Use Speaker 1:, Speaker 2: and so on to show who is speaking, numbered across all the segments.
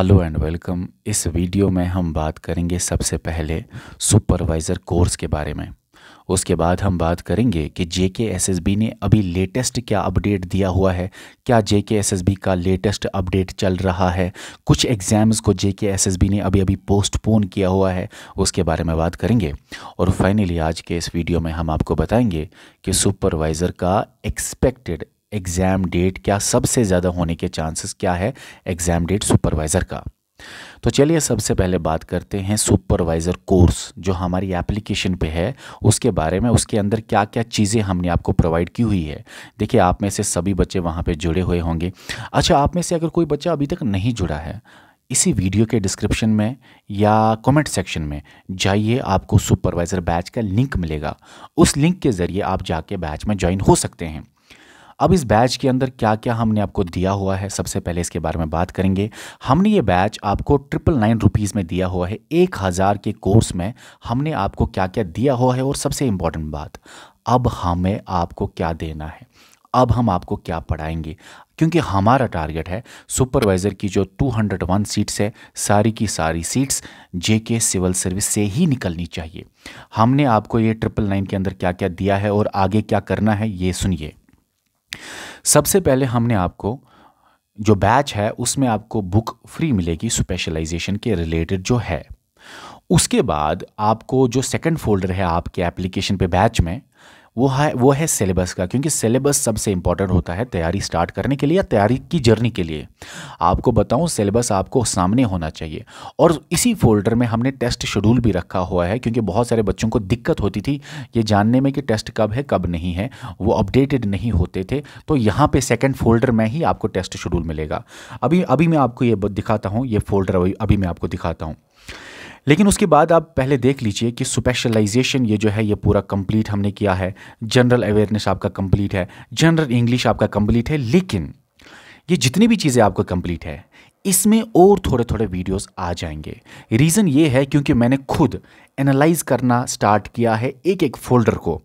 Speaker 1: hello and welcome इस video में हम बात करेंगे सबसे पहले सुपरवाइज़र कोर्स के बारे में उसके बाद हम बात करेंगे कि जे के एस एस बी ने अभी लेटेस्ट क्या अपडेट दिया हुआ है क्या J K S S B का लेटेस्ट अपडेट चल रहा है कुछ एग्ज़ाम्स को जे के एस एस बी ने अभी अभी पोस्टपोन किया हुआ है उसके बारे में बात करेंगे और फाइनली आज के इस वीडियो में हम आपको बताएंगे कि सुपरवाइज़र का एक्सपेक्टेड एग्ज़ाम डेट क्या सबसे ज़्यादा होने के चांसेस क्या है एग्ज़ाम डेट सुपरवाइज़र का तो चलिए सबसे पहले बात करते हैं सुपरवाइज़र कोर्स जो हमारी एप्लीकेशन पे है उसके बारे में उसके अंदर क्या क्या चीज़ें हमने आपको प्रोवाइड की हुई है देखिए आप में से सभी बच्चे वहाँ पे जुड़े हुए होंगे अच्छा आप में से अगर कोई बच्चा अभी तक नहीं जुड़ा है इसी वीडियो के डिस्क्रिप्शन में या कमेंट सेक्शन में जाइए आपको सुपरवाइज़र बैच का लिंक मिलेगा उस लिंक के ज़रिए आप जाके बैच में ज्वाइन हो सकते हैं अब इस बैच के अंदर क्या क्या हमने आपको दिया हुआ है सबसे पहले इसके बारे में बात करेंगे हमने ये बैच आपको ट्रिपल नाइन रुपीज़ में दिया हुआ है एक हज़ार के कोर्स में हमने आपको क्या क्या दिया हुआ है और सबसे इम्पॉर्टेंट बात अब हमें आपको क्या देना है अब हम आपको क्या पढ़ाएंगे क्योंकि हमारा टारगेट है सुपरवाइज़र की जो 201 सीट्स है सारी की सारी सीट्स जेके सिविल सर्विस से ही निकलनी चाहिए हमने आपको ये ट्रिपल नाइन के अंदर क्या क्या दिया है और आगे क्या करना है ये सुनिए सबसे पहले हमने आपको जो बैच है उसमें आपको बुक फ्री मिलेगी स्पेशलाइजेशन के रिलेटेड जो है उसके बाद आपको जो सेकंड फोल्डर है आपके एप्लीकेशन पे बैच में वो है वो है सिलेबस का क्योंकि सिलेबस सबसे इंपॉर्टेंट होता है तैयारी स्टार्ट करने के लिए या तैयारी की जर्नी के लिए आपको बताऊँ सिलेबस आपको सामने होना चाहिए और इसी फोल्डर में हमने टेस्ट शेड्यूल भी रखा हुआ है क्योंकि बहुत सारे बच्चों को दिक्कत होती थी ये जानने में कि टेस्ट कब है कब नहीं है वो अपडेटेड नहीं होते थे तो यहाँ पर सेकेंड फोल्डर में ही आपको टेस्ट शेड्यूल मिलेगा अभी अभी मैं आपको ये दिखाता हूँ ये फोल्डर अभी मैं आपको दिखाता हूँ लेकिन उसके बाद आप पहले देख लीजिए कि स्पेशलाइजेशन ये जो है ये पूरा कंप्लीट हमने किया है जनरल अवेयरनेस आपका कंप्लीट है जनरल इंग्लिश आपका कंप्लीट है लेकिन ये जितनी भी चीज़ें आपका कंप्लीट है इसमें और थोड़े थोड़े वीडियोस आ जाएंगे रीज़न ये है क्योंकि मैंने खुद एनालाइज करना स्टार्ट किया है एक एक फोल्डर को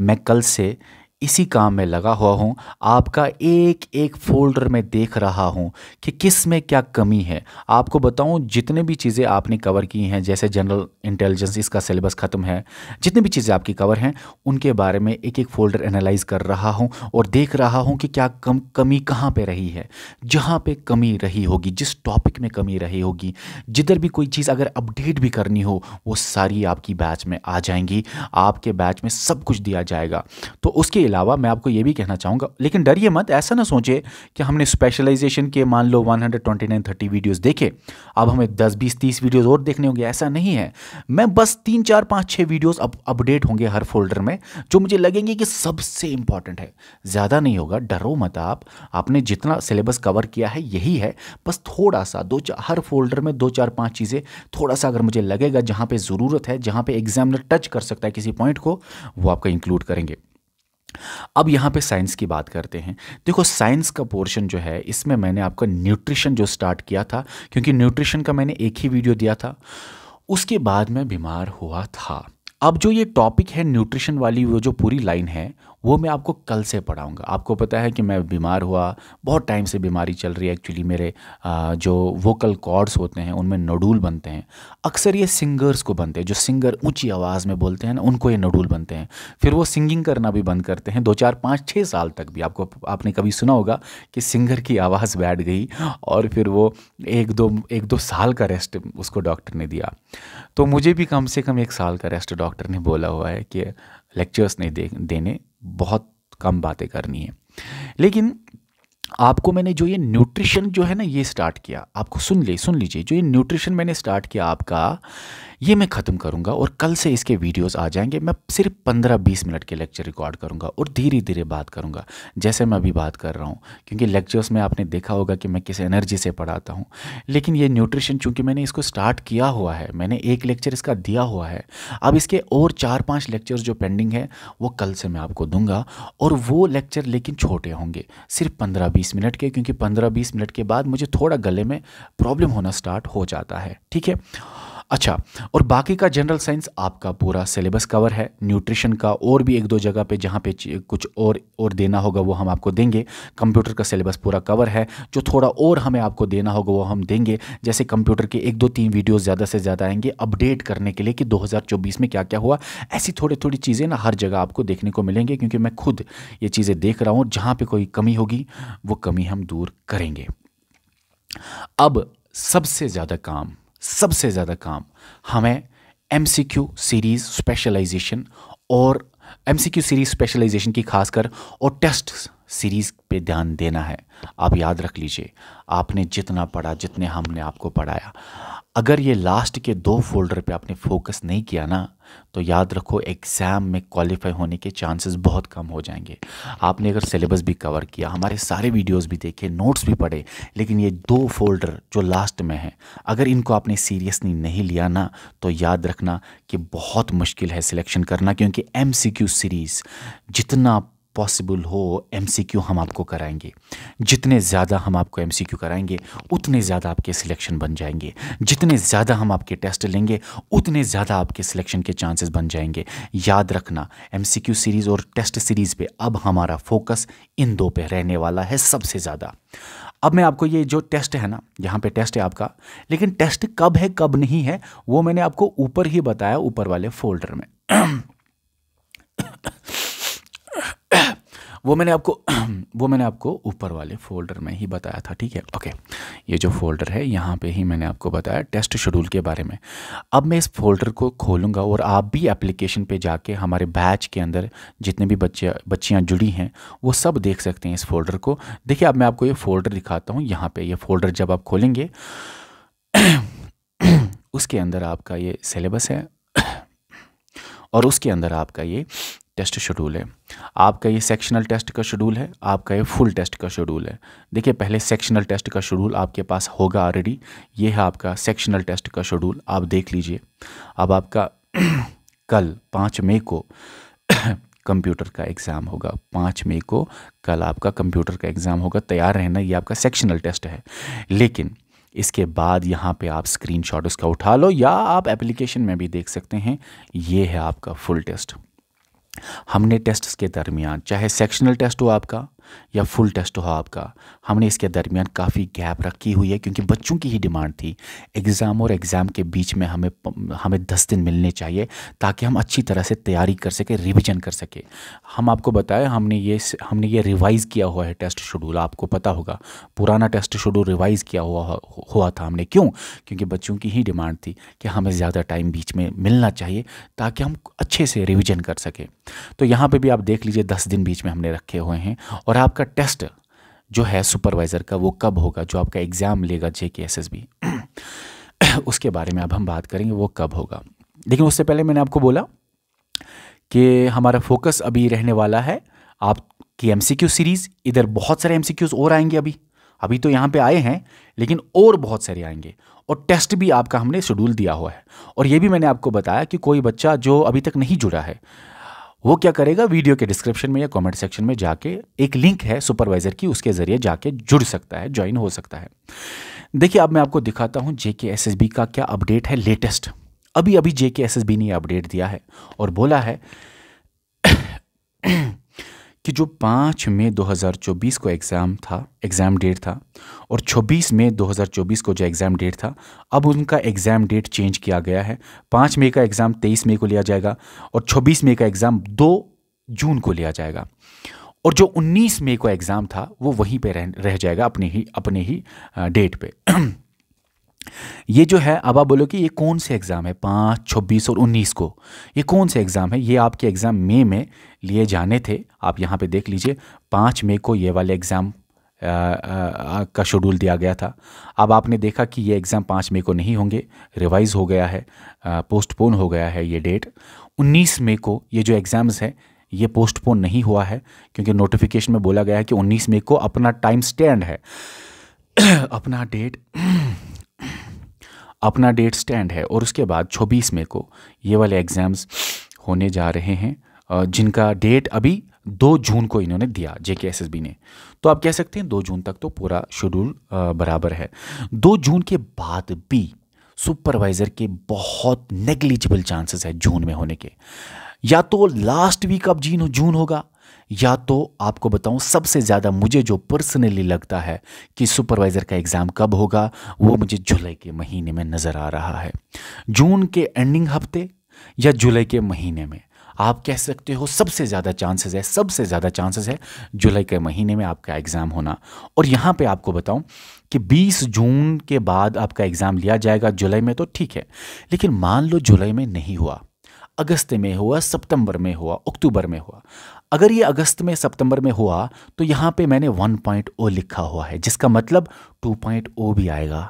Speaker 1: मैं कल से इसी काम में लगा हुआ हूँ आपका एक एक फोल्डर में देख रहा हूँ कि किस में क्या कमी है आपको बताऊँ जितने भी चीज़ें आपने कवर की हैं जैसे जनरल इंटेलिजेंस इसका सिलेबस ख़त्म है जितनी भी चीज़ें आपकी कवर हैं उनके बारे में एक एक फोल्डर एनालाइज कर रहा हूँ और देख रहा हूँ कि क्या कम कमी कहाँ पर रही है जहाँ पर कमी रही होगी जिस टॉपिक में कमी रही होगी जिधर भी कोई चीज़ अगर अपडेट भी करनी हो वो सारी आपकी बैच में आ जाएंगी आपके बैच में सब कुछ दिया जाएगा तो उसके अलावा मैं आपको ये भी कहना चाहूँगा लेकिन डरिए मत ऐसा ना सोचे कि हमने स्पेशलाइजेशन के मान लो 129 30 वीडियोस देखे अब हमें 10 20 30 वीडियोस और देखने होंगे ऐसा नहीं है मैं बस तीन चार पाँच छः वीडियोस अब अपडेट होंगे हर फोल्डर में जो मुझे लगेंगे कि सबसे इंपॉर्टेंट है ज़्यादा नहीं होगा डरो मत आप आपने जितना सिलेबस कवर किया है यही है बस थोड़ा सा दो चार हर फोल्डर में दो चार पाँच चीज़ें थोड़ा सा अगर मुझे लगेगा जहाँ पर ज़रूरत है जहाँ पर एग्जामिनर टच कर सकता है किसी पॉइंट को वो आपका इंक्लूड करेंगे अब यहाँ पे साइंस की बात करते हैं देखो साइंस का पोर्शन जो है इसमें मैंने आपका न्यूट्रिशन जो स्टार्ट किया था क्योंकि न्यूट्रिशन का मैंने एक ही वीडियो दिया था उसके बाद मैं बीमार हुआ था अब जो ये टॉपिक है न्यूट्रिशन वाली वो जो पूरी लाइन है वो मैं आपको कल से पढ़ाऊँगा आपको पता है कि मैं बीमार हुआ बहुत टाइम से बीमारी चल रही है एक्चुअली मेरे जो वोकल कॉर्ड्स होते हैं उनमें नडूल बनते हैं अक्सर ये सिंगर्स को बनते हैं जो सिंगर ऊँची आवाज़ में बोलते हैं ना उनको ये नडूल बनते हैं फिर वो सिंगिंग करना भी बंद करते हैं दो चार पाँच छः साल तक भी आपको आपने कभी सुना होगा कि सिंगर की आवाज़ बैठ गई और फिर वो एक दो एक दो साल का रेस्ट उसको डॉक्टर ने दिया तो मुझे भी कम से कम एक साल का रेस्ट डॉक्टर ने बोला हुआ है कि लेक्चर्स नहीं दे देने बहुत कम बातें करनी है लेकिन आपको मैंने जो ये न्यूट्रिशन जो है ना ये स्टार्ट किया आपको सुन ले सुन लीजिए जो ये न्यूट्रिशन मैंने स्टार्ट किया आपका ये मैं ख़त्म करूँगा और कल से इसके वीडियोस आ जाएंगे मैं सिर्फ 15-20 मिनट के लेक्चर रिकॉर्ड करूँगा और धीरे धीरे बात करूँगा जैसे मैं अभी बात कर रहा हूँ क्योंकि लेक्चर्स में आपने देखा होगा कि मैं किस एनर्जी से पढ़ाता हूँ लेकिन ये न्यूट्रिशन चूँकि मैंने इसको स्टार्ट किया हुआ है मैंने एक लेक्चर इसका दिया हुआ है अब इसके और चार पाँच लेक्चर्स जो पेंडिंग है वो कल से मैं आपको दूंगा और वो लेक्चर लेकिन छोटे होंगे सिर्फ पंद्रह बीस मिनट के क्योंकि पंद्रह बीस मिनट के बाद मुझे थोड़ा गले में प्रॉब्लम होना स्टार्ट हो जाता है ठीक है अच्छा और बाकी का जनरल साइंस आपका पूरा सिलेबस कवर है न्यूट्रिशन का और भी एक दो जगह पे जहाँ पे कुछ और और देना होगा वो हम आपको देंगे कंप्यूटर का सिलेबस पूरा कवर है जो थोड़ा और हमें आपको देना होगा वो हम देंगे जैसे कंप्यूटर के एक दो तीन वीडियोज़ ज़्यादा से ज़्यादा आएंगे अपडेट करने के लिए कि दो में क्या क्या हुआ ऐसी थोड़ी थोड़ी चीज़ें ना हर जगह आपको देखने को मिलेंगे क्योंकि मैं खुद ये चीज़ें देख रहा हूँ जहाँ पर कोई कमी होगी वो कमी हम दूर करेंगे अब सबसे ज़्यादा काम सबसे ज़्यादा काम हमें एम सीरीज़ स्पेशलाइजेशन और एम सीरीज़ स्पेशलाइजेशन की खासकर और टेस्ट सीरीज़ पे ध्यान देना है आप याद रख लीजिए आपने जितना पढ़ा जितने हमने आपको पढ़ाया अगर ये लास्ट के दो फोल्डर पे आपने फोकस नहीं किया ना तो याद रखो एग्ज़ाम में क्वालिफाई होने के चांसेस बहुत कम हो जाएंगे आपने अगर सिलेबस भी कवर किया हमारे सारे वीडियोस भी देखे नोट्स भी पढ़े लेकिन ये दो फोल्डर जो लास्ट में हैं अगर इनको आपने सीरियसली नहीं लिया ना तो याद रखना कि बहुत मुश्किल है सिलेक्शन करना क्योंकि एम सीरीज़ जितना पॉसिबल हो एमसीक्यू हम आपको कराएंगे जितने ज़्यादा हम आपको एमसीक्यू कराएंगे उतने ज़्यादा आपके सिलेक्शन बन जाएंगे जितने ज़्यादा हम आपके टेस्ट लेंगे उतने ज़्यादा आपके सिलेक्शन के चांसेस बन जाएंगे याद रखना एमसीक्यू सीरीज़ और टेस्ट सीरीज़ पे अब हमारा फोकस इन दो पे रहने वाला है सबसे ज़्यादा अब मैं आपको ये जो टेस्ट है ना यहाँ पे टेस्ट है आपका लेकिन टेस्ट कब है कब नहीं है वो मैंने आपको ऊपर ही बताया ऊपर वाले फोल्डर में वो मैंने आपको वो मैंने आपको ऊपर वाले फोल्डर में ही बताया था ठीक है ओके ये जो फोल्डर है यहाँ पे ही मैंने आपको बताया टेस्ट शेड्यूल के बारे में अब मैं इस फोल्डर को खोलूँगा और आप भी एप्लीकेशन पे जाके हमारे बैच के अंदर जितने भी बच्चे बच्चियाँ जुड़ी हैं वो सब देख सकते हैं इस फोल्डर को देखिए अब मैं आपको ये फ़ोल्डर दिखाता हूँ यहाँ पर ये फोल्डर जब आप खोलेंगे उसके अंदर आपका ये सिलेबस है और उसके अंदर आपका ये टेस्ट शेड्यूल है आपका ये सेक्शनल टेस्ट का शेड्यूल है आपका ये फुल टेस्ट का शेड्यूल है देखिए पहले सेक्शनल टेस्ट का शेड्यूल आपके पास होगा ऑलरेडी ये है आपका सेक्शनल टेस्ट का शेड्यूल आप देख लीजिए अब आपका कल पाँच मई को कंप्यूटर का एग्ज़ाम होगा पाँच मई को कल आपका कंप्यूटर का एग्ज़ाम होगा तैयार रहना ये आपका सेक्शनल टेस्ट है लेकिन इसके बाद यहाँ पे आप स्क्रीनशॉट उसका उठा लो या आप एप्लीकेशन में भी देख सकते हैं ये है आपका फुल टेस्ट हमने टेस्ट के दरमियान चाहे सेक्शनल टेस्ट हो आपका या फुल टेस्ट हो आपका हमने इसके दरमियान काफ़ी गैप रखी हुई है क्योंकि बच्चों की ही डिमांड थी एग्ज़ाम और एग्ज़ाम के बीच में हमें हमें दस दिन मिलने चाहिए ताकि हम अच्छी तरह से तैयारी कर सके रिविज़न कर सके हम आपको बताएं हमने ये हमने ये रिवाइज़ किया हुआ है टेस्ट शेड्यूल आपको पता होगा पुराना टेस्ट शेड्यूल रिवाइज़ किया हुआ हुआ था हमने क्यों क्योंकि बच्चों की ही डिमांड थी कि हमें ज़्यादा टाइम बीच में मिलना चाहिए ताकि हम अच्छे से रिविज़न कर सकें तो यहाँ पर भी आप देख लीजिए दस दिन बीच में हमने रखे हुए हैं और और आपका टेस्ट जो है सुपरवाइज़र का वो कब होगा जो आपका एग्ज़ाम लेगा जे के एस एस बी उसके बारे में अब हम बात करेंगे वो कब होगा लेकिन उससे पहले मैंने आपको बोला कि हमारा फोकस अभी रहने वाला है आपकी एम सी क्यू सीरीज़ इधर बहुत सारे एम सी क्यूज़ और आएंगे अभी अभी तो यहाँ पे आए हैं लेकिन और बहुत सारे आएंगे और टेस्ट भी आपका हमने शेड्यूल दिया हुआ है और ये भी मैंने आपको बताया कि कोई बच्चा जो अभी तक नहीं जुड़ा है वो क्या करेगा वीडियो के डिस्क्रिप्शन में या कमेंट सेक्शन में जाके एक लिंक है सुपरवाइजर की उसके ज़रिए जाके जुड़ सकता है ज्वाइन हो सकता है देखिए अब मैं आपको दिखाता हूँ जे का क्या अपडेट है लेटेस्ट अभी अभी जे ने अपडेट दिया है और बोला है कि जो पाँच मई 2024 को एग्ज़ाम था एग्ज़ाम डेट था और 26 मई 2024 को जो एग्ज़ाम डेट था अब उनका एग्ज़ाम डेट चेंज किया गया है पाँच मई का एग्ज़ाम 23 मई को लिया जाएगा और 26 मई का एग्ज़ाम 2 जून को लिया जाएगा और जो 19 मई को एग्ज़ाम था वो वहीं पे रह रह जाएगा अपने ही अपने ही डेट पे ये जो है अब आप बोलो कि ये कौन से एग्ज़ाम है पाँच छब्बीस और उन्नीस को ये कौन से एग्ज़ाम है ये आपके एग्ज़ाम मई में लिए जाने थे आप यहाँ पे देख लीजिए पाँच मई को ये वाले एग्ज़ाम का शेड्यूल दिया गया था अब आपने देखा कि ये एग्ज़ाम पाँच मई को नहीं होंगे रिवाइज़ हो गया है पोस्टपोन हो गया है ये डेट उन्नीस मई को ये जो एग्ज़ाम्स हैं ये पोस्टपोन नहीं हुआ है क्योंकि नोटिफिकेशन में बोला गया है कि उन्नीस मई को अपना टाइम स्टैंड है अपना डेट अपना डेट स्टैंड है और उसके बाद छब्बीस मई को ये वाले एग्ज़ाम्स होने जा रहे हैं जिनका डेट अभी दो जून को इन्होंने दिया जे के एस एस बी ने तो आप कह सकते हैं दो जून तक तो पूरा शेड्यूल बराबर है दो जून के बाद भी सुपरवाइज़र के बहुत नेग्लिजिबल चांसेस है जून में होने के या तो लास्ट वीक अब जीन जून होगा या तो आपको बताऊं सबसे ज़्यादा मुझे जो पर्सनली लगता है कि सुपरवाइज़र का एग्ज़ाम कब होगा वो मुझे जुलाई के महीने में नज़र आ रहा है जून के एंडिंग हफ्ते या जुलाई के महीने में आप कह सकते हो सबसे ज़्यादा चांसेस है सबसे ज़्यादा चांसेस है जुलाई के महीने में आपका एग्ज़ाम होना और यहाँ पे आपको बताऊँ कि 20 जून के बाद आपका एग्ज़ाम लिया जाएगा जुलाई में तो ठीक है लेकिन मान लो जुलाई में नहीं हुआ अगस्त में हुआ सितंबर में हुआ अक्टूबर में हुआ अगर ये अगस्त में सितंबर में हुआ तो यहाँ पे मैंने 1.0 लिखा हुआ है जिसका मतलब 2.0 भी आएगा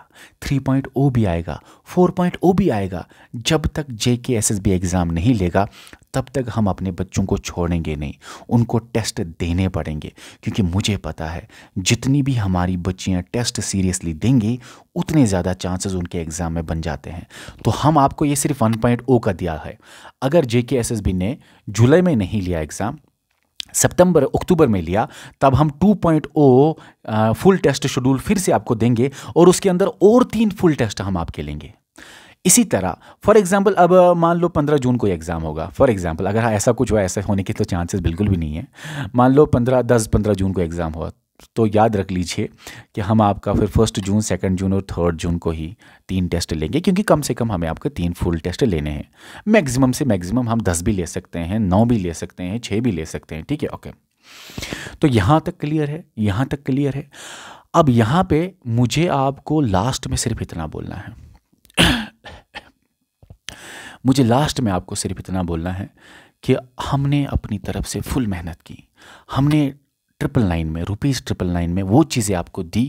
Speaker 1: 3.0 भी आएगा 4.0 भी आएगा जब तक जे K S S B exam नहीं लेगा तब तक हम अपने बच्चों को छोड़ेंगे नहीं उनको टेस्ट देने पड़ेंगे क्योंकि मुझे पता है जितनी भी हमारी बच्चियाँ टेस्ट सीरियसली देंगी उतने ज़्यादा चांसेस उनके एग्ज़ाम में बन जाते हैं तो हम आपको ये सिर्फ 1.0 का दिया है अगर जे के एस एस बी ने जुलाई में नहीं लिया एग्ज़ाम सितंबर अक्टूबर में लिया तब हम 2.0 फुल टेस्ट शेड्यूल फिर से आपको देंगे और उसके अंदर और तीन फुल टेस्ट हम आपके लेंगे इसी तरह फॉर एग्जाम्पल अब मान लो पंद्रह जून को एग्ज़ाम होगा फॉर एग्जाम्पल अगर ऐसा कुछ हुआ ऐसा होने के तो चांसेस बिल्कुल भी नहीं है मान लो पंद्रह दस पंद्रह जून को एग्ज़ाम हुआ तो याद रख लीजिए कि हम आपका फिर फर्स्ट जून सेकंड जून और थर्ड जून को ही तीन टेस्ट लेंगे क्योंकि कम से कम हमें आपके तीन फुल टेस्ट लेने हैं मैक्सिमम से मैक्सिमम हम दस भी ले सकते हैं नौ भी ले सकते हैं छः भी ले सकते हैं ठीक है ओके तो यहाँ तक क्लियर है यहाँ तक क्लियर है अब यहाँ पे मुझे आपको लास्ट में सिर्फ इतना बोलना है मुझे लास्ट में आपको सिर्फ इतना बोलना है कि हमने अपनी तरफ से फुल मेहनत की हमने ट्रिपल नाइन में रुपीज़ ट्रिपल नाइन में वो चीज़ें आपको दी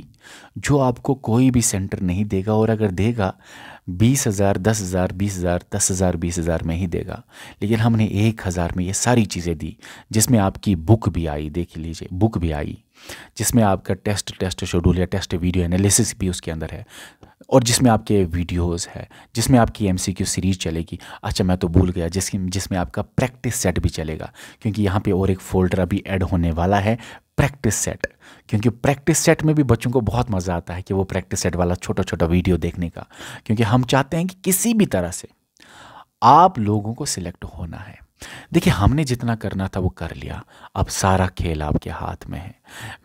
Speaker 1: जो आपको कोई भी सेंटर नहीं देगा और अगर देगा बीस हज़ार दस हज़ार बीस हज़ार दस हज़ार बीस हज़ार में ही देगा लेकिन हमने एक हज़ार में ये सारी चीज़ें दी जिसमें आपकी बुक भी आई देख लीजिए बुक भी आई जिसमें आपका टेस्ट टेस्ट शेड्यूल या टेस्ट वीडियो एनालिसिस भी उसके अंदर है और जिसमें आपके वीडियोस है जिसमें आपकी एम सीरीज़ चलेगी अच्छा मैं तो भूल गया जिस जिसमें आपका प्रैक्टिस सेट भी चलेगा क्योंकि यहाँ पे और एक फोल्डर अभी ऐड होने वाला है प्रैक्टिस सेट क्योंकि प्रैक्टिस सेट में भी बच्चों को बहुत मज़ा आता है कि वो प्रैक्टिस सेट वाला छोटा छोटा वीडियो देखने का क्योंकि हम चाहते हैं कि किसी भी तरह से आप लोगों को सिलेक्ट होना है देखिए हमने जितना करना था वो कर लिया अब सारा खेल आपके हाथ में है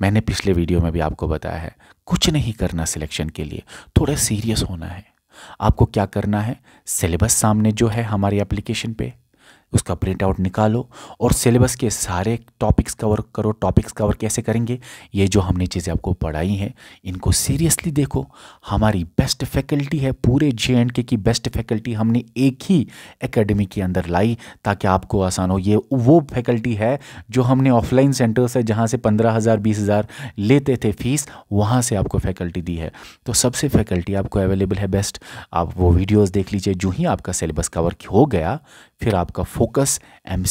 Speaker 1: मैंने पिछले वीडियो में भी आपको बताया है कुछ नहीं करना सिलेक्शन के लिए थोड़ा सीरियस होना है आपको क्या करना है सिलेबस सामने जो है हमारी एप्लीकेशन पे उसका प्रिंट आउट निकालो और सिलेबस के सारे टॉपिक्स कवर करो टॉपिक्स कवर कैसे करेंगे ये जो हमने चीज़ें आपको पढ़ाई हैं इनको सीरियसली देखो हमारी बेस्ट फैकल्टी है पूरे जे एंड के की बेस्ट फैकल्टी हमने एक ही एकेडमी के अंदर लाई ताकि आपको आसान हो ये वो फैकल्टी है जो हमने ऑफलाइन सेंटर्स है जहाँ से पंद्रह हज़ार बीस हज़ार लेते थे फीस वहाँ से आपको फैकल्टी दी है तो सबसे फैकल्टी आपको अवेलेबल है बेस्ट आप वो वीडियोज़ देख लीजिए जो ही आपका सिलेबस कवर हो गया फिर आपका फोकस एम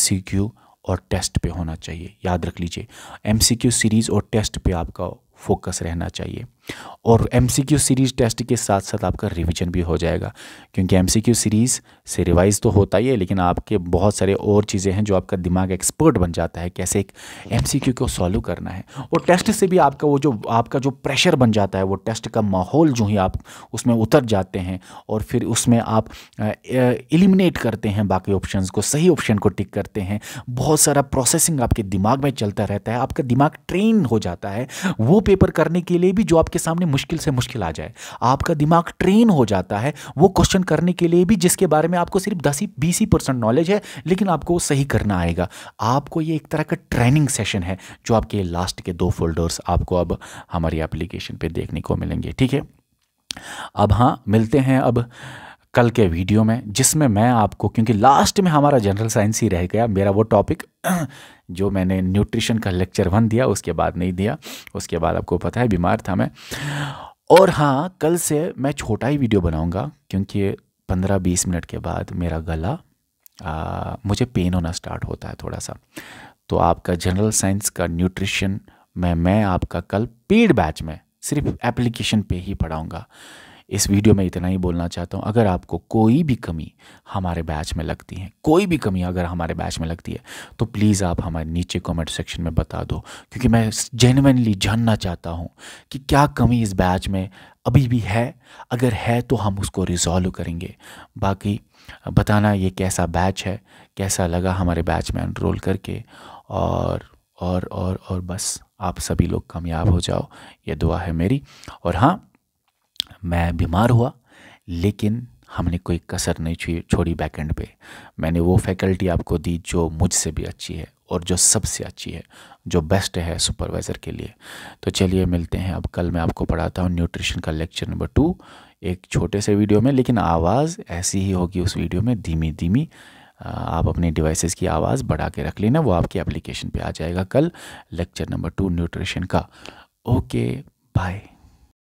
Speaker 1: और टेस्ट पे होना चाहिए याद रख लीजिए एम सीरीज़ और टेस्ट पे आपका फोकस रहना चाहिए और एम सीरीज़ टेस्ट के साथ साथ आपका रिविजन भी हो जाएगा क्योंकि एम सीरीज़ से रिवाइज़ तो होता ही है लेकिन आपके बहुत सारे और चीज़ें हैं जो आपका दिमाग एक्सपर्ट बन जाता है कैसे एक एम को सॉल्व करना है और टेस्ट से भी आपका वो जो आपका जो प्रेशर बन जाता है वो टेस्ट का माहौल जो ही आप उसमें उतर जाते हैं और फिर उसमें आप एलिमिनेट करते हैं बाकी ऑप्शन को सही ऑप्शन को टिक करते हैं बहुत सारा प्रोसेसिंग आपके दिमाग में चलता रहता है आपका दिमाग ट्रेन हो जाता है वो पे पेपर करने के लिए भी जो आपके सामने मुश्किल से मुश्किल आ जाए आपका दिमाग ट्रेन हो जाता है वो क्वेश्चन करने के लिए भी जिसके बारे में आपको सिर्फ दस ही बीस ही परसेंट नॉलेज है लेकिन आपको सही करना आएगा आपको ये एक तरह का ट्रेनिंग सेशन है जो आपके लास्ट के दो फोल्डर्स आपको अब हमारी एप्लीकेशन पर देखने को मिलेंगे ठीक है अब हाँ मिलते हैं अब कल के वीडियो में जिसमें मैं आपको क्योंकि लास्ट में हमारा जनरल साइंस ही रह गया मेरा वो टॉपिक जो मैंने न्यूट्रिशन का लेक्चर वन दिया उसके बाद नहीं दिया उसके बाद आपको पता है बीमार था मैं और हाँ कल से मैं छोटा ही वीडियो बनाऊँगा क्योंकि पंद्रह बीस मिनट के बाद मेरा गला आ, मुझे पेन होना स्टार्ट होता है थोड़ा सा तो आपका जनरल साइंस का न्यूट्रिशन मैं मैं आपका कल पेड बैच में सिर्फ एप्लीकेशन पे ही पढ़ाऊँगा इस वीडियो में इतना ही बोलना चाहता हूँ अगर आपको कोई भी कमी हमारे बैच में लगती है कोई भी कमी अगर हमारे बैच में लगती है तो प्लीज़ आप हमारे नीचे कमेंट सेक्शन में बता दो क्योंकि मैं जेनवनली जानना चाहता हूँ कि क्या कमी इस बैच में अभी भी है अगर है तो हम उसको रिजॉल्व करेंगे बाकी बताना ये कैसा बैच है कैसा लगा हमारे बैच में एनरोल करके और और और और बस आप सभी लोग कामयाब हो जाओ ये दुआ है मेरी और हाँ मैं बीमार हुआ लेकिन हमने कोई कसर नहीं छोड़ी बैकएंड पे मैंने वो फैकल्टी आपको दी जो मुझसे भी अच्छी है और जो सबसे अच्छी है जो बेस्ट है सुपरवाइज़र के लिए तो चलिए मिलते हैं अब कल मैं आपको पढ़ाता हूँ न्यूट्रिशन का लेक्चर नंबर टू एक छोटे से वीडियो में लेकिन आवाज़ ऐसी ही होगी उस वीडियो में धीमी धीमी आप अपने डिवाइसेस की आवाज़ बढ़ा के रख लेना वो आपकी एप्लीकेशन पे आ जाएगा कल लेक्चर नंबर टू न्यूट्रिशन का ओके बाय